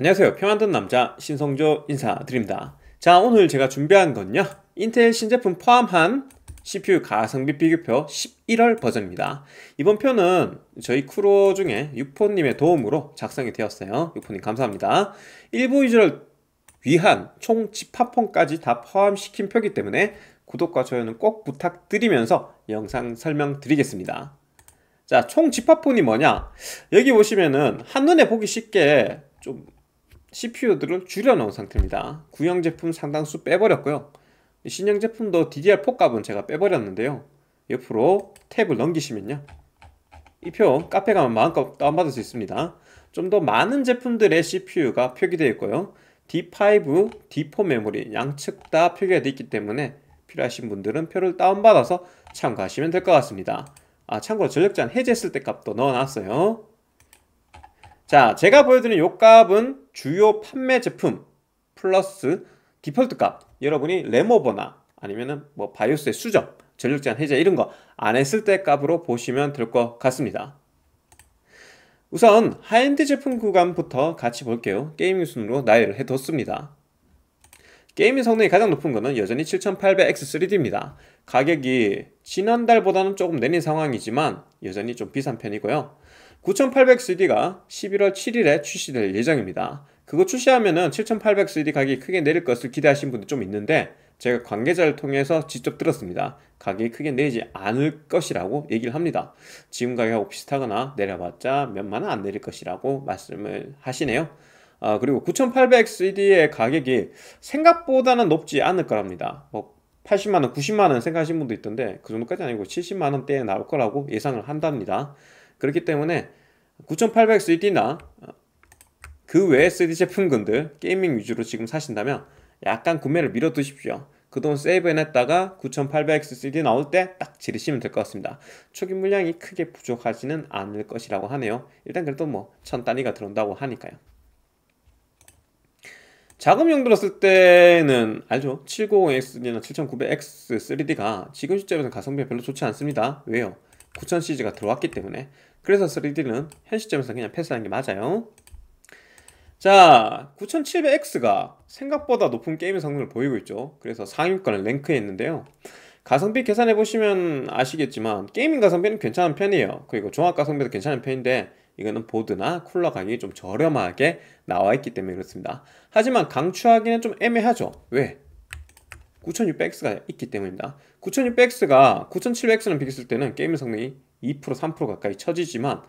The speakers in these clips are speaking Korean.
안녕하세요 평안든 남자 신성조 인사드립니다 자 오늘 제가 준비한 건요 인텔 신제품 포함한 CPU 가성비 비교표 11월 버전입니다 이번 표는 저희 크루 중에 유포님의 도움으로 작성이 되었어요 유포님 감사합니다 일부 유저를 위한 총 집합폰까지 다 포함시킨 표기 때문에 구독과 좋아요는 꼭 부탁드리면서 영상 설명드리겠습니다 자총 집합폰이 뭐냐 여기 보시면은 한눈에 보기 쉽게 좀 CPU들을 줄여놓은 상태입니다. 구형 제품 상당수 빼버렸고요. 신형 제품도 DDR4 값은 제가 빼버렸는데요. 옆으로 탭을 넘기시면요. 이 표 카페 가면 마음껏 다운받을 수 있습니다. 좀 더 많은 제품들의 CPU가 표기되어 있고요. D5, D4 메모리 양측 다 표기가 되어 있기 때문에 필요하신 분들은 표를 다운받아서 참고하시면 될 것 같습니다. 아 참고로 전력 제 해제했을 때 값도 넣어놨어요. 자, 제가 보여드린 요 값은 주요 판매 제품 플러스 디폴트 값. 여러분이 레모버나 아니면은 뭐 바이오스의 수정, 전력 제한 해제 이런 거 안 했을 때 값으로 보시면 될 것 같습니다. 우선 하엔드 제품 구간부터 같이 볼게요. 게이밍 순으로 나열을 해뒀습니다. 게이밍 성능이 가장 높은 거는 여전히 7800X3D입니다. 가격이 지난달보다는 조금 내린 상황이지만 여전히 좀 비싼 편이고요. 9800CD가 11월 7일에 출시될 예정입니다. 그거 출시하면은 7800CD 가격이 크게 내릴 것을 기대하신 분들 좀 있는데 제가 관계자를 통해서 직접 들었습니다. 가격이 크게 내리지 않을 것이라고 얘기를 합니다. 지금 가격하고 비슷하거나 내려봤자 몇만 원안 내릴 것이라고 말씀을 하시네요. 아, 그리고 9800CD의 가격이 생각보다는 높지 않을 거랍니다. 뭐 80만원, 90만원 생각하신 분도 있던데 그 정도까지 아니고 70만원대에 나올 거라고 예상을 한답니다. 그렇기 때문에 9800X d 나그외의 3D 제품군들 게이밍 위주로 지금 사신다면 약간 구매를 미뤄두십시오 그 돈 세이브해놨다가 9800X d 나올 때 딱 지르시면 될 것 같습니다 초기 물량이 크게 부족하지는 않을 것이라고 하네요 일단 그래도 뭐 천 단위가 들어온다고 하니까요 자금용 들었을 때는 알죠 7 5 0 x d 나 7900X 3D가 지금 시점에서는 가성비가 별로 좋지 않습니다 왜요? 9000 c 리가 들어왔기 때문에 그래서 3D는 현 시점에서 그냥 패스하는 게 맞아요 자 9700X가 생각보다 높은 게임 성능을 보이고 있죠 그래서 상위권을 랭크에 있는데요 가성비 계산해 보시면 아시겠지만 게이밍 가성비는 괜찮은 편이에요 그리고 종합 가성비도 괜찮은 편인데 이거는 보드나 쿨러 가격이 좀 저렴하게 나와 있기 때문에 그렇습니다 하지만 강추하기는 좀 애매하죠 왜? 9600X가 있기 때문입니다 9600X가 9700X랑 비교했을 때는 게임 성능이 2% 3% 가까이 처지지만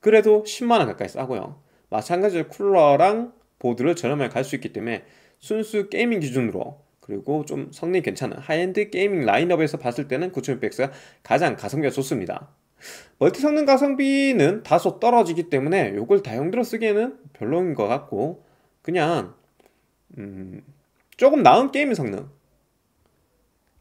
그래도 10만 원 가까이 싸고요. 마찬가지로 쿨러랑 보드를 저렴하게 갈 수 있기 때문에 순수 게이밍 기준으로 그리고 좀 성능이 괜찮은 하이엔드 게이밍 라인업에서 봤을 때는 9600X가 가장 가성비가 좋습니다. 멀티 성능 가성비는 다소 떨어지기 때문에 이걸 다용도로 쓰기에는 별로인 것 같고 그냥 음 조금 나은 게이밍 성능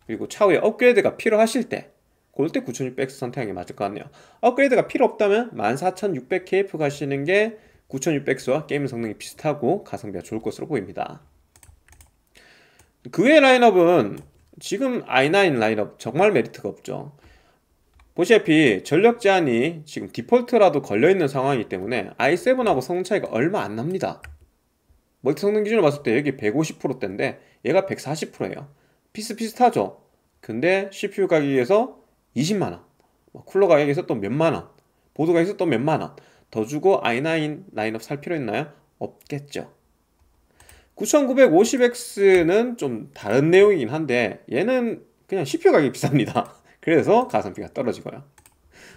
그리고 차후에 업그레이드가 필요하실 때 그럴 때 9600X 선택하는 게 맞을 것 같네요 업그레이드가 필요 없다면 14600KF 가시는 게 9600X와 게임 성능이 비슷하고 가성비가 좋을 것으로 보입니다 그 외 라인업은 지금 i9 라인업 정말 메리트가 없죠 보시다시피 전력 제한이 지금 디폴트라도 걸려있는 상황이기 때문에 i7하고 성능 차이가 얼마 안 납니다 멀티 성능 기준으로 봤을 때 여기 150%대인데 얘가 140%예요 비슷비슷하죠 근데 CPU 가격에서 20만 원, 뭐 쿨러 가격에 서또 몇만 원, 보드 가격에 썼던 몇만 원더 주고 i9 라인업 살 필요 있나요? 없겠죠. 9950X는 좀 다른 내용이긴 한데 얘는 그냥 CPU 가격이 비쌉니다. 그래서 가성비가 떨어지고요.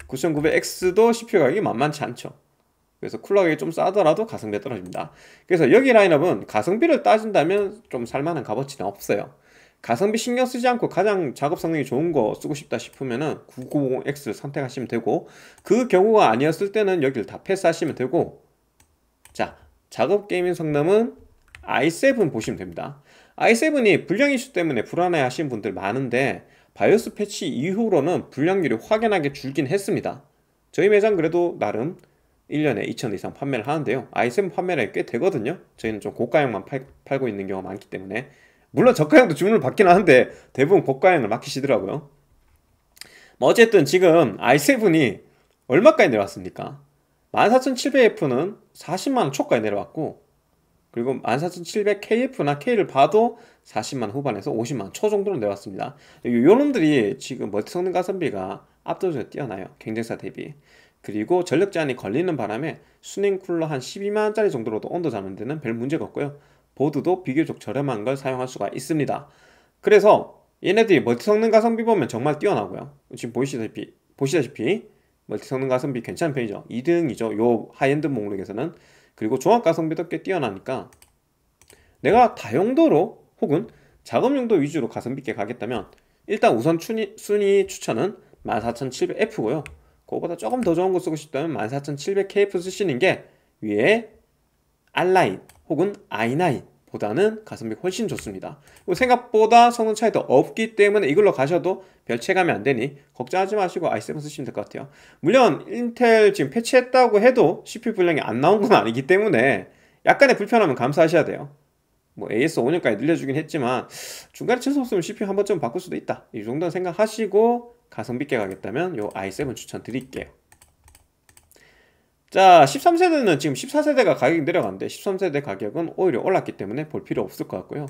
9900X도 CPU 가격이 만만치 않죠. 그래서 쿨러 가격이 좀 싸더라도 가성비가 떨어집니다. 그래서 여기 라인업은 가성비를 따진다면 좀 살만한 값어치는 없어요. 가성비 신경 쓰지 않고 가장 작업 성능이 좋은 거 쓰고 싶다 싶으면은 9950X를 선택하시면 되고 그 경우가 아니었을 때는 여기를 다 패스하시면 되고 자 작업 게이밍 성능은 i7 보시면 됩니다 i7이 불량 이슈 때문에 불안해 하시는 분들 많은데 바이오스 패치 이후로는 불량률이 확연하게 줄긴 했습니다 저희 매장 그래도 나름 1년에 2천 이상 판매를 하는데요 i7 판매량이 꽤 되거든요 저희는 좀 고가형만 팔, 팔고 있는 경우가 많기 때문에 물론 저가형도 주문을 받긴 하는데 대부분 고가형을 맡기시더라고요. 뭐 어쨌든 지금 i7이 얼마까지 내려왔습니까? 14700F는 40만원 초까지 내려왔고 그리고 14700KF나 K를 봐도 40만 후반에서 50만 초 정도로 내왔습니다 요놈들이 지금 멀티성능 가성비가 압도적으로 뛰어나요. 경쟁사 대비. 그리고 전력 제한이 걸리는 바람에 수냉 쿨러 한 12만원짜리 정도로도 온도 잡는 데는 별 문제가 없고요. 보드도 비교적 저렴한 걸 사용할 수가 있습니다. 그래서 얘네들이 멀티 성능 가성비 보면 정말 뛰어나고요. 지금 보시다시피 보시다시피 멀티 성능 가성비 괜찮은 편이죠. 2등이죠. 요 하이엔드 목록에서는 그리고 종합 가성비도 꽤 뛰어나니까 내가 다용도로 혹은 작업용도 위주로 가성비 있게 가겠다면 일단 우선 추니, 순위 추천은 14700F고요. 그거보다 조금 더 좋은 거 쓰고 싶다면 14700KF 쓰시는 게 위에 알라인 혹은 i9 보다는 가성비가 훨씬 좋습니다 생각보다 성능 차이도 없기 때문에 이걸로 가셔도 별 체감이 안 되니 걱정하지 마시고 i7 쓰시면 될 것 같아요 물론 인텔 지금 패치했다고 해도 CPU 분량이 안 나온 건 아니기 때문에 약간의 불편함은 감수하셔야 돼요 뭐 AS 5년까지 늘려주긴 했지만 중간에 재수 없으면 CPU 한 번쯤 바꿀 수도 있다 이 정도는 생각하시고 가성비 있게 가겠다면 요 i7 추천드릴게요 자 13세대는 지금 14세대가 가격이 내려갔는데 13세대 가격은 오히려 올랐기 때문에 볼 필요 없을 것 같고요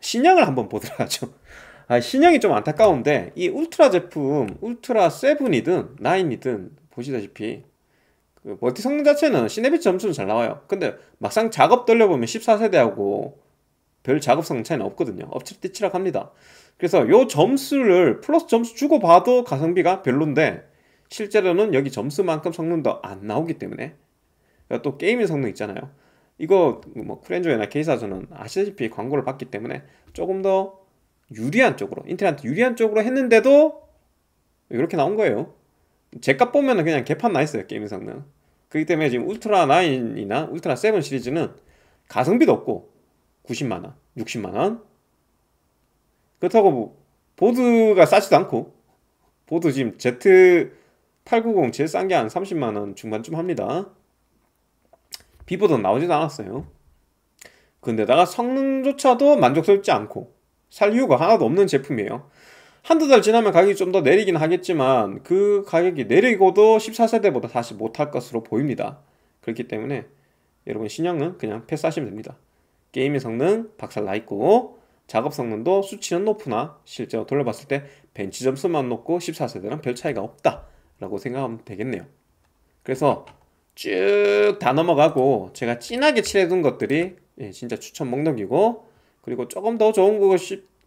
신형을 한번 보도록 하죠 아, 신형이 좀 안타까운데 이 울트라 제품 울트라 세븐이든 나인이든 보시다시피 그 멀티 성능 자체는 시네비치 점수는 잘 나와요 근데 막상 작업 돌려보면 14세대하고 별 작업성 차이는 없거든요 엎치락뒤치락 합니다 그래서 요 점수를 플러스 점수 주고 봐도 가성비가 별론데 실제로는 여기 점수만큼 성능도 안 나오기 때문에 그러니까 또 게임의 성능 있잖아요 이거 뭐 크렌조이나 케이사조는 아시다시피 광고를 받기 때문에 조금 더 유리한 쪽으로 인터넷 유리한 쪽으로 했는데도 이렇게 나온 거예요 제 값 보면은 그냥 개판 나 있어요 게임 의 성능 그렇기 때문에 지금 울트라 9이나 울트라 7 시리즈는 가성비도 없고 90만원 60만원 그렇다고 뭐 보드가 싸지도 않고 보드 지금 Z 890 제일 싼 게 한 30만원 중반쯤 합니다 비보다 나오지도 않았어요 근데다가 성능조차도 만족스럽지 않고 살 이유가 하나도 없는 제품이에요 한두 달 지나면 가격이 좀 더 내리긴 하겠지만 그 가격이 내리고도 14세대보다 다시 못할 것으로 보입니다 그렇기 때문에 여러분 신형은 그냥 패스하시면 됩니다 게임의 성능 박살 나 있고 작업 성능도 수치는 높으나 실제로 돌려봤을 때 벤치 점수만 높고 14세대랑 별 차이가 없다 라고 생각하면 되겠네요 그래서 쭉 다 넘어가고 제가 진하게 칠해둔 것들이 예, 진짜 추천 목록이고 그리고 조금 더 좋은 거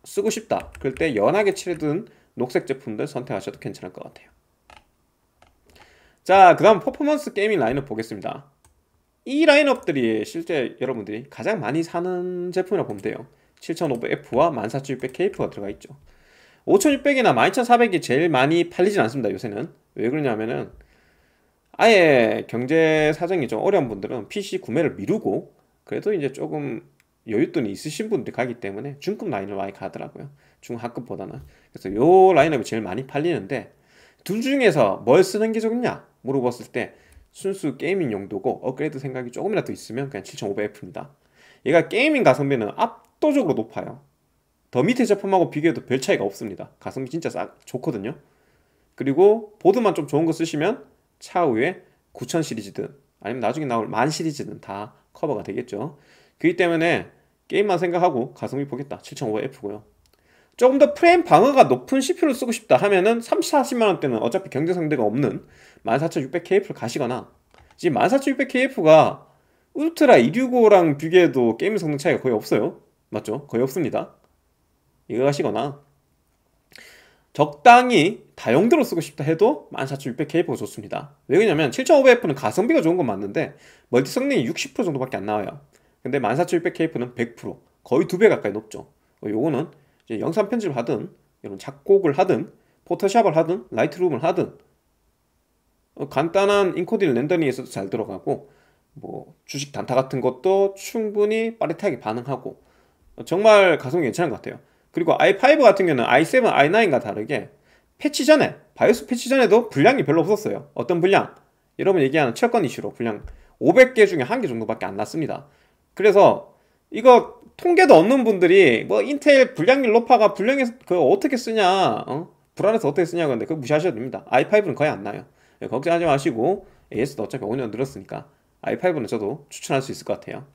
쓰고 싶다 그럴 때 연하게 칠해둔 녹색 제품들 선택하셔도 괜찮을 것 같아요 자 그 다음 퍼포먼스 게이밍 라인업 보겠습니다 이 라인업들이 실제 여러분들이 가장 많이 사는 제품이라고 보면 돼요 7500F와 14600KF가 들어가 있죠 5600이나 12400이 제일 많이 팔리진 않습니다 요새는 왜 그러냐면은 아예 경제 사정이 좀 어려운 분들은 PC 구매를 미루고 그래도 이제 조금 여윳돈이 있으신 분들이 가기 때문에 중급 라인을 많이 가더라고요. 중하급보다는. 그래서 요 라인업이 제일 많이 팔리는데 둘 중에서 뭘 쓰는 게 좋냐 물어봤을 때 순수 게이밍 용도고 업그레이드 생각이 조금이라도 있으면 그냥 7500F입니다. 얘가 게이밍 가성비는 압도적으로 높아요. 더 밑에 제품하고 비교해도 별 차이가 없습니다. 가성비 진짜 싹 좋거든요. 그리고 보드만 좀 좋은 거 쓰시면 차후에 9000 시리즈든 아니면 나중에 나올 만시리즈든다 커버가 되겠죠 그렇기 때문에 게임만 생각하고 가성비 보겠다 7500F고요 조금 더 프레임 방어가 높은 CPU를 쓰고 싶다 하면은 30, 40만원대는 어차피 경쟁 상대가 없는 14600KF를 가시거나 지금 14600KF가 울트라 265랑 비교해도 게임 성능 차이가 거의 없어요 맞죠? 거의 없습니다 이거 가시거나 적당히 다용도로 쓰고 싶다 해도 1 4 6 0 0 k 보고 좋습니다 왜 그러냐면 7500F는 가성비가 좋은 건 맞는데 멀티 성능이 60% 정도밖에 안 나와요 근데 14600K는 100% 거의 두 배 가까이 높죠 어, 요거는 영상 편집을 하든 이런 작곡을 하든 포토샵을 하든 라이트룸을 하든 어, 간단한 인코딩 렌더링에서도 잘 들어가고 뭐 주식 단타 같은 것도 충분히 빠릿하게 반응하고 어, 정말 가성비 괜찮은 것 같아요 그리고 i5 같은 경우는 i7, i9과 다르게 패치 전에 바이오스 패치 전에도 분량이 별로 없었어요 어떤 분량? 여러분 얘기하는 채권 이슈로 분량 500개 중에 한 개 정도밖에 안 났습니다 그래서 이거 통계도 없는 분들이 뭐 인텔 분량률 높아가 분량에서그 어떻게 쓰냐 어? 불안해서 어떻게 쓰냐 그런데 그거 무시하셔도 됩니다 i5는 거의 안 나요 예, 걱정하지 마시고 AS도 어차피 5년 늘었으니까 i5는 저도 추천할 수 있을 것 같아요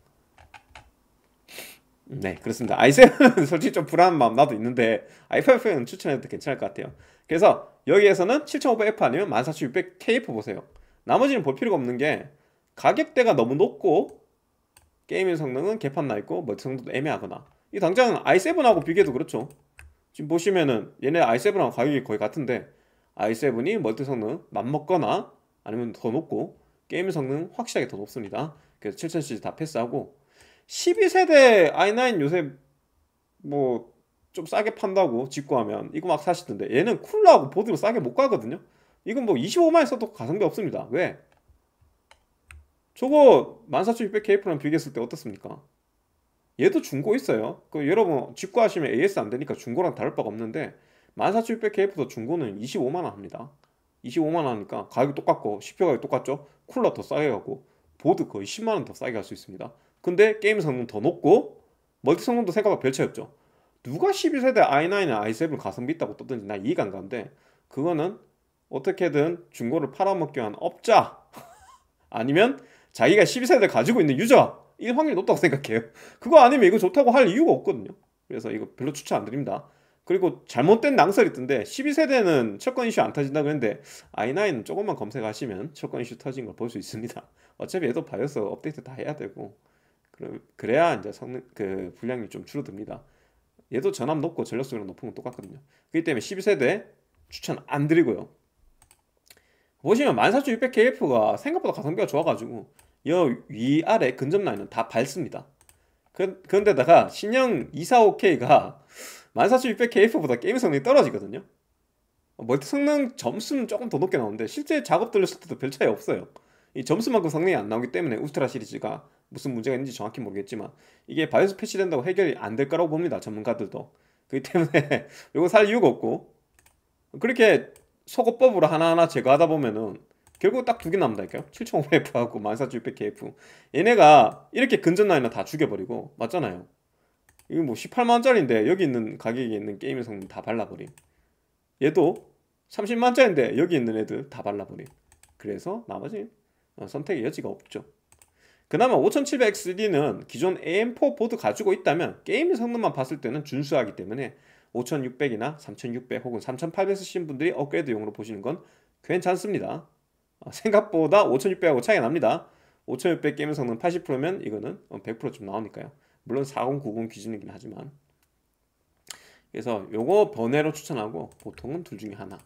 네 그렇습니다 i7은 솔직히 좀 불안한 마음 나도 있는데 i5는 추천해도 괜찮을 것 같아요 그래서 여기에서는 7500F 아니면 14600KF 보세요 나머지는 볼 필요가 없는 게 가격대가 너무 높고 게임의 성능은 개판 나있고 뭐티 성능도 그 애매하거나 이 당장 i7하고 비교해도 그렇죠 지금 보시면은 얘네 i7하고 가격이 거의 같은데 i7이 멀티 성능 맘먹거나 아니면 더 높고 게임 성능 확실하게 더 높습니다 그래서 7 0 0 0시즈다 패스하고 12세대 i9 요새 뭐 좀 싸게 판다고 직구하면 이거 막 사시던데 얘는 쿨러하고 보드로 싸게 못 가거든요 이건 뭐 25만에 써도 가성비 없습니다 왜? 저거 14600K프랑 비교했을 때 어떻습니까? 얘도 중고 있어요 그 여러분 직구하시면 AS 안되니까 중고랑 다를 바가 없는데 14600K프도 중고는 25만원 합니다 25만원 하니까 가격 이 똑같고 CPU 가격 이 똑같죠? 쿨러 더 싸게 가고 보드 거의 10만원 더 싸게 갈 수 있습니다 근데 게임 성능 더 높고 멀티 성능도 생각보다 별 차이 없죠. 누가 1 2세대 i 9이나 i7 가성비 있다고 떴든지 나 이해가 안 가는데 그거는 어떻게든 중고를 팔아먹기 위한 업자 아니면 자기가 12세대 가지고 있는 유저일 확률이 높다고 생각해요. 그거 아니면 이거 좋다고 할 이유가 없거든요. 그래서 이거 별로 추천 안 드립니다. 그리고 잘못된 낭설이 던데 12세대는 철권 이슈 안 터진다 고했는데 i9은 조금만 검색하시면 철권 이슈 터진 걸 볼 수 있습니다. 어차피 얘도 바이오스 업데이트 다 해야 되고 그래야 이제 성능 그 분량이 좀 줄어듭니다. 얘도 전압 높고 전력수비량 높은 건 똑같거든요. 그렇기 때문에 12세대 추천 안 드리고요. 보시면 14600KF가 생각보다 가성비가 좋아가지고 여 위아래 근접 라인은 다 밝습니다. 그, 그런데다가 신형 245K가 14600KF보다 게임 성능이 떨어지거든요. 멀티 성능 점수는 조금 더 높게 나오는데 실제 작업 들렸을 때도 별 차이 없어요. 이 점수만큼 성능이 안 나오기 때문에 우스트라 시리즈가 무슨 문제가 있는지 정확히 모르겠지만 이게 바이오스 패치된다고 해결이 안 될 거라고 봅니다 전문가들도 그렇기 때문에 이거 살 이유가 없고 그렇게 소거법으로 하나하나 제거하다 보면은 결국 딱 두 개 남다니까요 7500F하고 14600KF 얘네가 이렇게 근전 라인을 다 죽여버리고 맞잖아요 이거 뭐 18만원짜리인데 여기 있는 가격에 있는 게임의 성능 다 발라버림 얘도 30만원짜리인데 여기 있는 애들 다 발라버림 그래서 나머지 어, 선택의 여지가 없죠 그나마 5700XD는 기존 AM4 보드 가지고 있다면 게임 성능만 봤을 때는 준수하기 때문에 5600이나 3600 혹은 3800 쓰신 분들이 업그레이드용으로 보시는 건 괜찮습니다. 아, 생각보다 5600하고 차이가 납니다. 5600 게임 성능 80%면 이거는 100%좀 나오니까요. 물론 4090 기준이긴 하지만 그래서 요거 번외로 추천하고 보통은 둘 중에 하나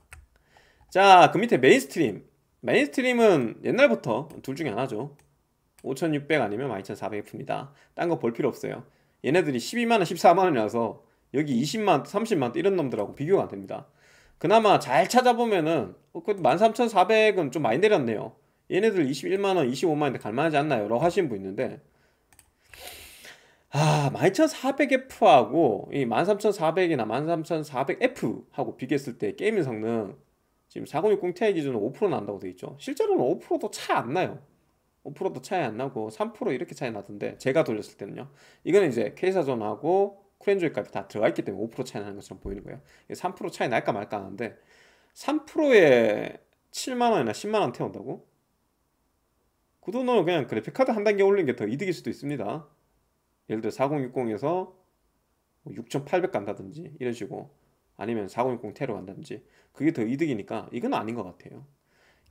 자 그 밑에 메인스트림 메인스트림은 옛날부터 둘 중에 하나죠 5,600 아니면 1 2 4 0 0 f 입니다딴 거 볼 필요 없어요. 얘네들이 12만원, 14만원이라서 여기 20만, 30만 이런 놈들하고 비교가 안 됩니다. 그나마 잘 찾아보면은 어, 13,400은 좀 많이 내렸네요. 얘네들 21만원, 25만원인데 갈만하지 않나요? 라고 하시는 분 있는데 아, 12,400F하고 이 13,400이나 13,400F하고 비교했을 때 게임의 성능 지금 4060 Ti 기준으로5% 난다고 되어 있죠. 실제로는 5%도 차 안 나요. 5%도 차이 안 나고 3% 이렇게 차이 나던데 제가 돌렸을 때는요 이거는 이제 k 사전하고크렌조의까이다 들어가 있기 때문에 5% 차이 나는 것처럼 보이는 거예요 3% 차이 날까 말까 하는데 3%에 7만원이나 10만원 태운다고? 그 돈으로 그냥 그래픽카드 한 단계 올린 게 더 이득일 수도 있습니다 예를 들어 4060에서 6800 간다든지 이런 식으로 아니면 4060 테러 간다든지 그게 더 이득이니까 이건 아닌 것 같아요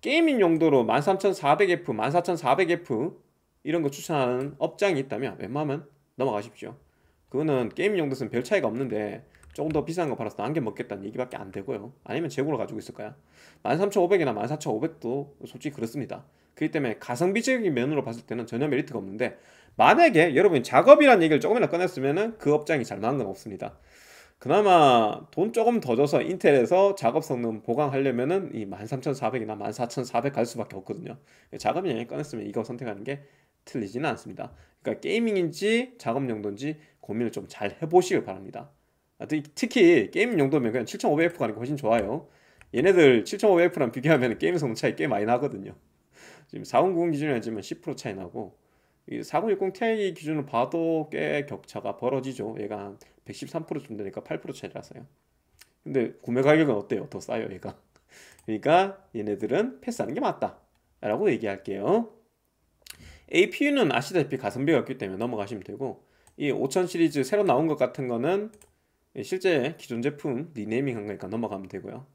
게이밍 용도로 13400F, 14400F 이런 거 추천하는 업장이 있다면 웬만하면 넘어가십시오. 그거는 게임 용도 쓰면 별 차이가 없는데 조금 더 비싼 거 팔아서 남겨 먹겠다는 얘기밖에 안 되고요. 아니면 재고를 가지고 있을 거야. 13,500이나 14,500도 솔직히 그렇습니다. 그렇기 때문에 가성비적인 면으로 봤을 때는 전혀 메리트가 없는데 만약에 여러분이 작업이란 얘기를 조금이나 꺼냈으면 그 업장이 잘나은건 없습니다. 그나마 돈 조금 더 줘서 인텔에서 작업 성능 보강하려면은 이 13,400이나 14,400 갈 수밖에 없거든요. 작업 영역 꺼냈으면 이거 선택하는 게 틀리지는 않습니다. 그러니까 게이밍인지 작업 용도인지 고민을 좀 잘 해보시길 바랍니다. 아, 특히 게임 용도면 그냥 7,500F 가는 게 훨씬 좋아요. 얘네들 7,500F랑 비교하면 게임 성능 차이 꽤 많이 나거든요. 지금 4090 기준이지만 10% 차이 나고 4060 Ti 기준으로 봐도 꽤 격차가 벌어지죠. 얘가 한113%쯤 되니까 8% 차이라서요. 근데 구매 가격은 어때요? 더 싸요, 얘가. 그러니까 얘네들은 패스하는 게 맞다. 라고 얘기할게요. APU는 아시다시피 가성비가 없기 때문에 넘어가시면 되고 이 5000 시리즈 새로 나온 것 같은 거는 실제 기존 제품 리네이밍 한 거니까 넘어가면 되고요.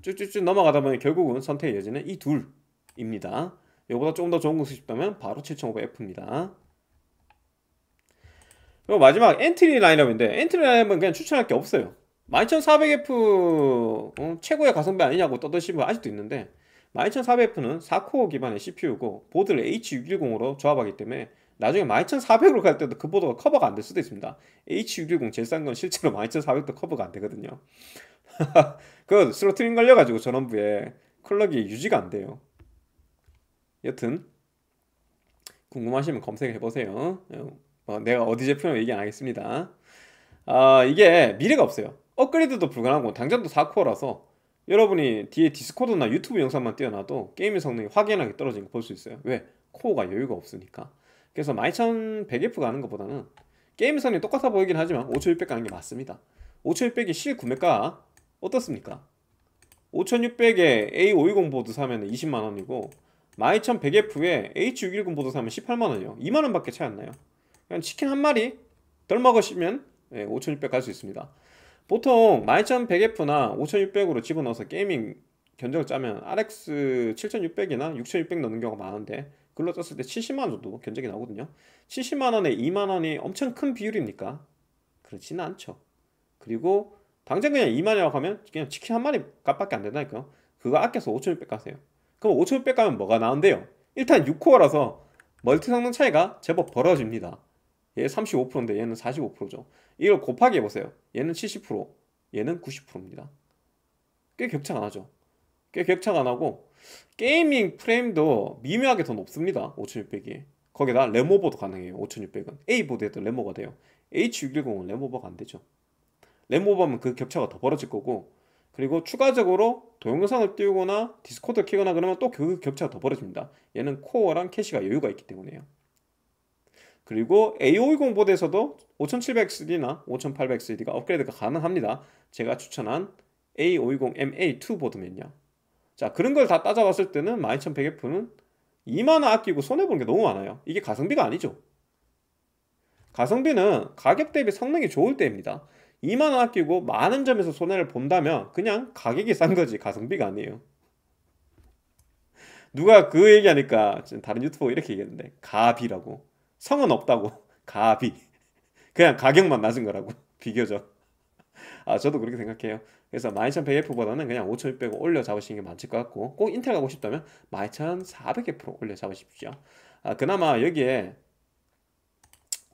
쭉쭉쭉 넘어가다 보면 결국은 선택의 여지는 이 둘입니다. 이거보다 조금 더 좋은 곳이 싶다면 바로 7500F입니다. 그리고 마지막 엔트리 라인업인데 엔트리 라인업은 그냥 추천할 게 없어요. 12400F 어, 최고의 가성비 아니냐고 떠드신 분 아직도 있는데 12400F는 4코어 기반의 CPU고 보드를 H610으로 조합하기 때문에 나중에 12400으로 갈 때도 그 보드가 커버가 안 될 수도 있습니다. H610 제일 싼 건 실제로 12400도 커버가 안 되거든요. 그 스로틀링 걸려가지고 전원부에 컬러기 유지가 안 돼요. 여튼 궁금하시면 검색해 보세요. 어, 뭐 내가 어디 제품을 얘기 안 하겠습니다. 아 이게 미래가 없어요. 업그레이드도 불가능하고 당장도 4코어라서 여러분이 뒤에 디스코드나 유튜브 영상만 띄워놔도 게임의 성능이 확연하게 떨어지는 볼수 있어요. 왜? 코어가 여유가 없으니까. 그래서 12100F 가는 것보다는 게임의 성능이 똑같아 보이긴 하지만 5600 가는 게 맞습니다. 5600이 실구매가 어떻습니까? 5600에 A520 보드 사면 20만원이고 12100F에 H619 보도사 면 18만원이요 2만원 밖에 차이 안 나요 그냥 치킨 한 마리 덜 먹으시면 예, 5600 갈 수 있습니다 보통 12100F나 5600으로 집어넣어서 게이밍 견적을 짜면 RX 7600이나 6600 넣는 경우가 많은데 글로 짰을 때 70만원 정도 견적이 나오거든요 70만원에 2만원이 엄청 큰 비율입니까? 그렇지는 않죠 그리고 당장 그냥 2만이라고 하면 그냥 치킨 한 마리 값밖에 안 된다니까요 그거 아껴서 5600 가세요 그럼 5 6 0 0가면 뭐가 나은데요 일단 6코어라서 멀티 성능 차이가 제법 벌어집니다. 얘 35%인데 얘는 45%죠. 이걸 곱하기 해보세요. 얘는 70%, 얘는 90%입니다. 꽤 격차가 나죠. 꽤 격차가 나고 게이밍 프레임도 미묘하게 더 높습니다. 5600이. 에 거기다 레모버도 가능해요. 5600은. A보드에도 레모가 버 돼요. H610은 레모버가 안 되죠. 레모버면 하그 격차가 더 벌어질 거고 그리고 추가적으로 동영상을 띄우거나 디스코드를 키거나 그러면 또그 격차가 더 벌어집니다. 얘는 코어랑 캐시가 여유가 있기 때문에요. 그리고 A520 보드에서도 5 7 0 0 c d 나5 8 0 0 c d 가 업그레이드가 가능합니다. 제가 추천한 A520MA2 e 보드면요. 자, 그런 걸 다 따져봤을 때는 12100F는 2만원 아끼고 손해보는 게 너무 많아요. 이게 가성비가 아니죠. 가성비는 가격 대비 성능이 좋을 때입니다. 2만원 아끼고 많은 점에서 손해를 본다면 그냥 가격이 싼 거지 가성비가 아니에요 누가 그 얘기하니까 다른 유튜버 이렇게 얘기했는데 가비라고 성은 없다고 가비 그냥 가격만 낮은 거라고 비교적 아 저도 그렇게 생각해요 그래서 12100F보다는 그냥 5600 올려 잡으시는 게많을것 같고 꼭 인텔 가고 싶다면 1 2 4 0 0 f 올려 잡으십시오 아 그나마 여기에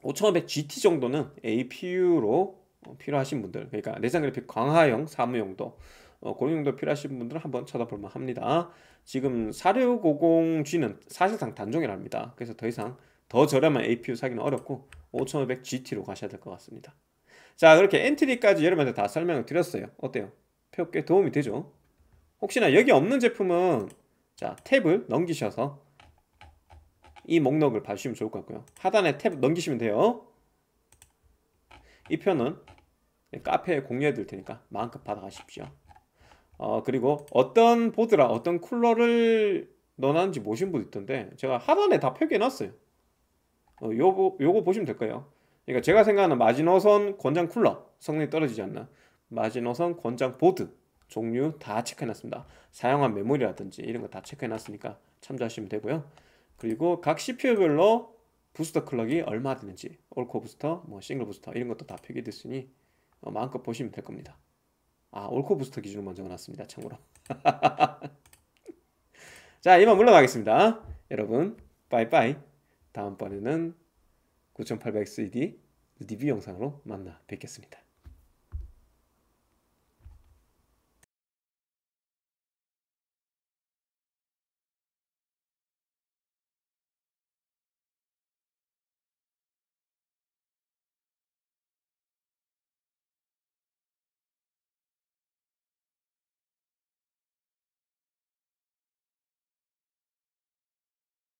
5 5 0 0 g t 정도는 APU로 어, 필요하신 분들 그러니까 내장 그래픽 강화형 사무용도 어, 그 용도 필요하신 분들은 한번 쳐다볼만 합니다 지금 4650G는 사실상 단종이랍니다 그래서 더 이상 더 저렴한 APU 사기는 어렵고 5500GT로 가셔야 될 것 같습니다 자 그렇게 엔트리까지 여러분한테 다 설명을 드렸어요 어때요? 표꽤 도움이 되죠? 혹시나 여기 없는 제품은 자 탭을 넘기셔서 이 목록을 봐주시면 좋을 것 같고요 하단에 탭 넘기시면 돼요 이 표는 카페에 공유해 드릴 테니까 마음껏 받아가십시오. 어, 그리고 어떤 보드라 어떤 쿨러를 넣어놨는지 모신 분 있던데 제가 하단에 다 표기해놨어요. 어, 요거, 요거 보시면 될 거예요. 그러니까 제가 생각하는 마지노선 권장 쿨러 성능이 떨어지지 않나 마지노선 권장 보드 종류 다 체크해놨습니다. 사용한 메모리라든지 이런 거 다 체크해놨으니까 참조하시면 되고요. 그리고 각 CPU별로 부스터 클럭이 얼마 되는지 올코 부스터, 뭐 싱글 부스터 이런 것도 다 표기됐으니 어, 마음껏 보시면 될 겁니다. 아 올코 부스터 기준으로 먼저 놨습니다 참고로. 자 이만 물러가겠습니다. 여러분 빠이빠이. 다음번에는 9800CD 리뷰 영상으로 만나 뵙겠습니다.